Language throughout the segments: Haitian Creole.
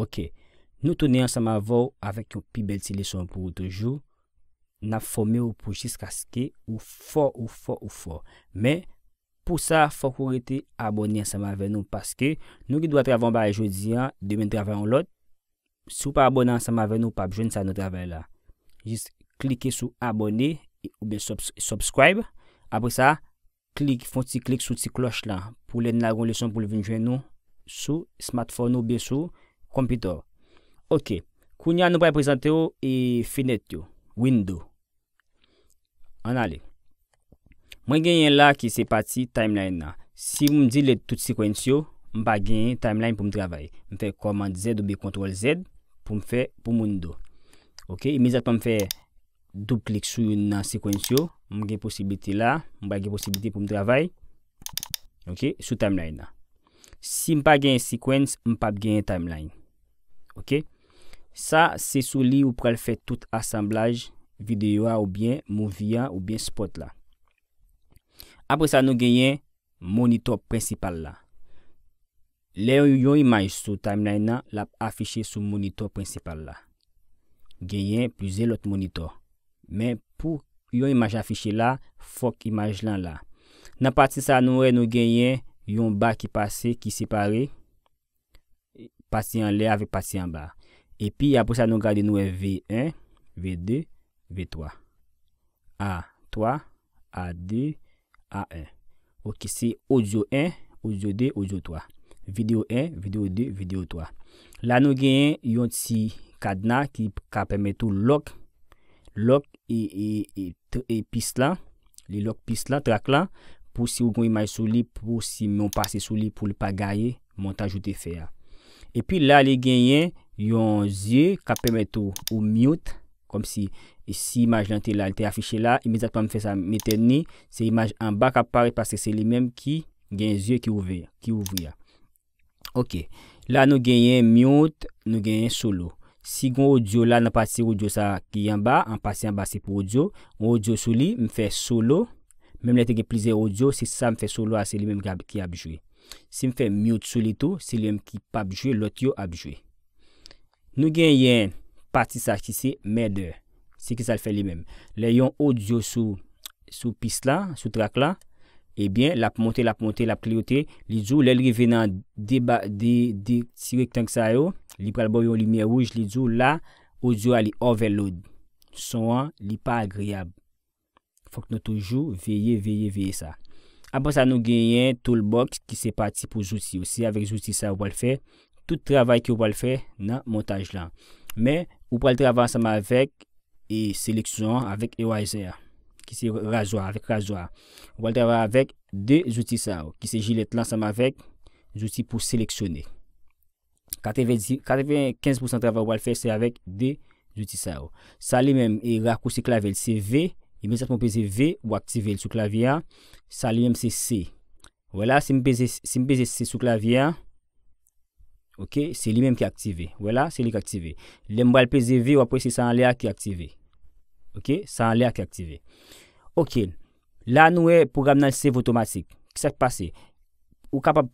Ok, nou tounen an saman vou avèk yon pi bel ti lesyon pou outrejou, nan fòmè ou pou jis kaskè ou fò, ou fò, ou fò. Men, pou sa fò kou rete abonnen an saman ven nou, paske nou ki dwa travon ba a jodi an, demen travè an lot, sou pa abonnen an saman ven nou, pa bjwen sa nou travè la. Jis klike sou abonnen, ou be subscribe, apre sa, klik, fò ti klik sou ti kloch la, pou lè nan agon lesyon pou lè ven jwen nou, sou, smartphone ou be sou, kompitor. Ok. Kou nyan nou pre prezante yo e finet yo. Window. An ale. Mwen genyen la ki se pati timeline na. Si mwen di le tout sekuens yo, mwen pa genyen timeline pou m dravay. Mwen fe Command Z ou B Ctrl Z pou m fe pou window. Ok. Mwen zat pa m fe double klik sou yon sekuens yo. Mwen gen posibiti la. Mwen pa gen posibiti pou m dravay. Ok. Sou timeline na. Si mwen pa genyen sekuens, mwen pa genyen timeline. Ok, sa se sou li ou pral fè tout asamblaj videyo a ou bien movi a ou bien spot la. Apre sa nou genyen monitor prensipal la. Le yon imaj sou timeline la ap afiche sou monitor prensipal la. Genyen plize lot monitor. Men pou yon imaj afiche la, fok imaj lan la. Nan pati sa nou re nou genyen yon ba ki pase ki separe. Pasi an le avik, pasi an ba. Epi apos a nou gade nou e V1, V2, V3. A, 3, A2, A1. Ok, se audio 1, audio 2, audio 3. Video 1, video 2, video 3. La nou gen yon si kadna ki ka pemetou lock. Lock e pis la. Li lock pis la, trak la. Po si ou kon yon may sou li, po si moun pase sou li pou li pa gaje, montaj ou te fe a. E pi la li genyen yon zye ka pemet ou mute. Kom si e si imaj lan te la, li te afishe la. Imezatman mi fe sa meten ni. Se imaj an bak apare paske se li menm ki genyen zye ki ouvri ya. Ok. La nou genyen mute, nou genyen solo. Si gon audio la, nan pasi audio sa ki an ba. An pasi an ba se pou audio. An audio sou li, mi fe solo. Mem lete ge plize audio, se sa mi fe solo, se li menm ki abjwe. Sim fè miout sou li tou, se li yon ki pa apjwe, lot yo apjwe. Nou gen yon pati sa ki se mèdè, se ki sa l fè li mèm. Le yon audio sou pis la, sou trak la, ebyen, eh lap montè, lap montè, lap kliotè, li djou, le li venan de siwek tank sa yo, li pral bo yon limiè wouj, li djou la, audio a li overload, son an, li pa agriyab. Fok nou toujou, veye, veye, veye sa. Abos an nou genyen, toulboks ki se pati pou zouti ou si avek zouti sa ou wal fè. Tout travay ki ou wal fè nan montaj lan. Men, ou pal travay ansama avek e seleksyon avek EYZR. Ki se razwa, avek razwa. Ou pal travay avek de zouti sa ou. Ki se jilet lan ansama avek zouti pou seleksyonne. 95% travay wal fè se avek de zouti sa ou. Sa li menm e rakousi klavèl se V8. imezat mwen peze V ou aktive l sou klavyan, sa li yem se C. Vwela, se mwen peze C sou klavyan, ok, se li yem ki aktive. Vwela, se li ki aktive. Lembo al peze V ou apwe se sa an le a ki aktive. Ok, sa an le a ki aktive. Ok, la nou e program nan save otomatik. Kisak pase? Ou kapap e,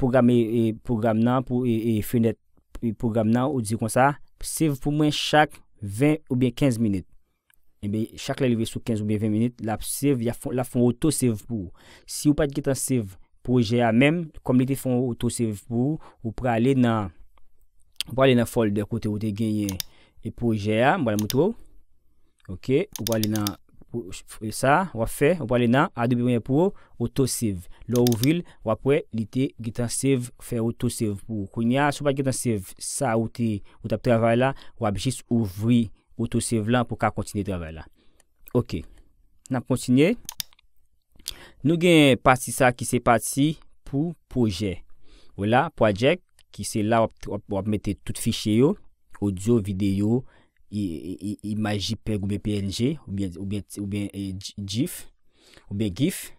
program nan pou e, e fenet e, program nan ou di kon sa? Save pou mwen chak 20 ou bien 15 minit. Ebe, eh chak la leve sou 15 ou 20 minute, la seve, la fon oto seve pou. Si ou pa di gitansive proje a, mem, kom li te fon oto seve pou, ou pou ale nan, ou pou ale nan folder kote ou te genye, e proje a, mwala mwoto. Ok, ou pou ale nan, ou sa, wap fe, ou pou ale nan, adebe mwenye pou, oto seve. Lo ouvril, wap we, li te gitansive, fe oto seve pou. Kwen ya, sou pa di gitansive, sa ou te, ou tap travay la, wap jis ouvri. Ou tou se vlan pou ka kontinye travè la. Ok. Nan kontinye. Nou gen pati sa ki se pati pou proje. Ou la, proje. Ki se la wap mette tout fichye yo. Audio, video, image jpeg ou bpng. Ou bpng. Ou bpng.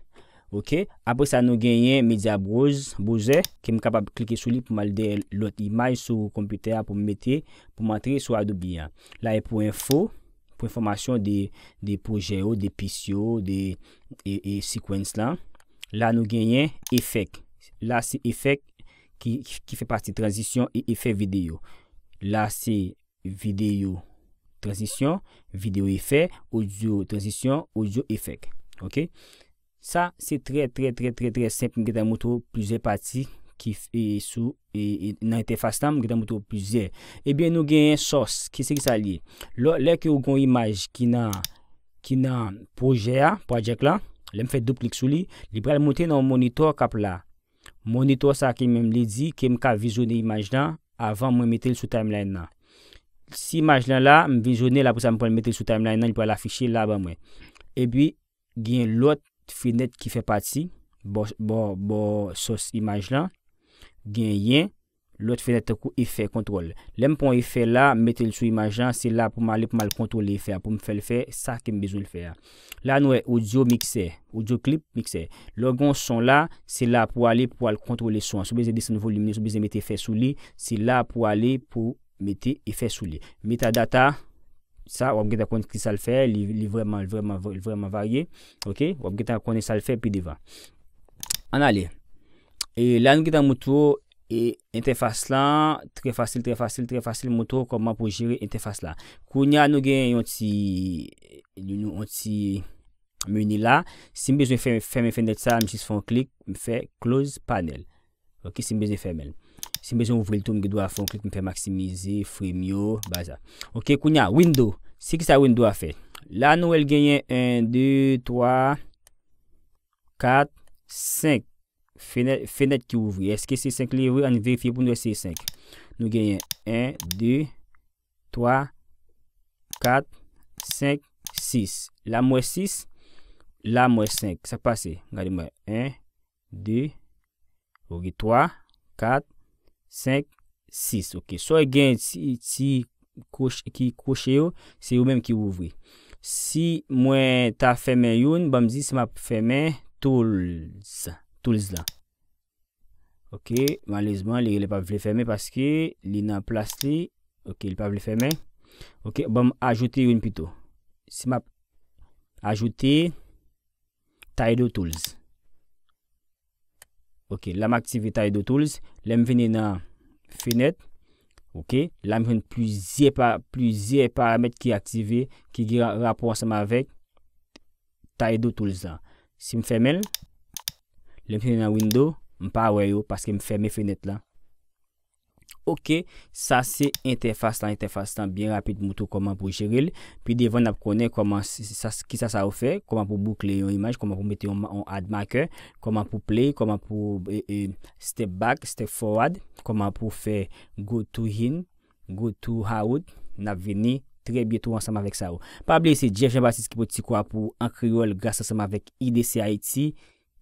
apre sa nou genyen media browser kem kapab klike sou li pou mal de lot imaj sou komputer pou mette pou matre sou adoubi ya la e pou info pou informasyon de proje ou de piso ou de e, e sekuens la la nou genyen efek la se efek ki fe pati transisyon e efek video la se video transisyon video efek audio transisyon audio efek ok Sa, se tre, tre, tre, tre, tre, sempi mgeta moutou pwize pati ki sou, e nan etefas nan mgeta moutou pwize. Ebyen eh nou genye sos. Kese ki sa li? Le ke ou kon imaj ki nan, ki nan proje a, projek la, lem fe doplik sou li, li pral mouti nan monitor kap la. Monitor sa ki men mle di, ke mka vizyon e imaj nan, avan mwen metel sou timeline nan. Si imaj nan la, m vizyon e la pou sa mwen metel sou timeline nan, li pral afishi la ba mwen. Ebyen, eh genye lot, fenet ki fè pati. Bo, bo, bo, sos imaj lan. Gen yen. Lot fenet e kou e fè kontrol. Lem pon e fè la, mette l sou imaj lan. Se la pou ma li pou ma l kontrol e fè. Pou m fè l fè, sa ke m bezou l fè a. La nou e, audio mixer. Audio clip mixer. Logon son la, se la pou a li pou a l kontrol e son. Se bezè dis nou volumine, se bezè mette e fè sou li. Se la pou a li pou mette e fè sou li. Metadata. Sa wap ge ta kont ki sa l fè, li vreman varye. Wap ge ta kont ki sa l fè, pi de va. An ale. La nou ge ta moutou, et interface la, tre fasil, tre fasil, tre fasil moutou, koman pou jire interface la. Koun ya nou gen yon ti meni la, si mbezo fè mwen fèndet sa, mchis fon klik, mfè close panel. Ok, si mbezo fè men. Si m bezon ouvri l tou m ge do a foun, klik m fè maksimize, fwe myo, baza. Ok, kounya, window. Se ki sa window a fè? La nou el genyen 1, 2, 3, 4, 5. Fenèd ki ouvri. Eske se 5 li, an verifi pou nou ese 5. Nou genyen 1, 2, 3, 4, 5, 6. La m wè 6, la m wè 5. Sa pase. 1, 2, 3, 4. 5, 6, ok. So e gen, si ki kouche yo, se yo menm ki wouvri. Si mwen ta fèmen yon, bom zi se map fèmen, touls, touls la. Ok, malizman li le pa vle fèmen, paske li nan plasti, ok, li pa vle fèmen. Ok, bom ajouti yon pito. Si map ajouti, ta yon touls. Ok, la m aktive Taido Tools, le m vene nan fenet. Ok, la m houn plizye paramet ki aktive, ki gi raponsan ma vek Taido Tools la. Si m femel, le m vene nan window, m pa wè yo, paske m feme fenet la. Ok, sa se interfastan, interfastan, byen rapid moutou koman pou jiril. Pi devon ap konen koman ki sa sa ou fe, koman pou boukle yon imaj, koman pou mette yon admaker, koman pou play, koman pou step back, step forward, koman pou fe go to hin, go to haout, nap veni, tre bietou ansama vek sa ou. Pabli se Jeff Jean-Baptiste ki pou ti kwa pou an kriol gas ansama vek IDC ITI,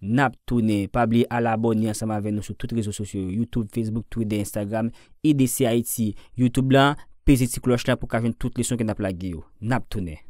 Nap toune, pa bli ala abon ni ansan ma ven nou sou tout rezo sosyo, YouTube, Facebook, Twitter, Instagram, EDC IT, YouTube la, peze ti kloch la pou kajen tout le son ki nap la geyo. Nap toune.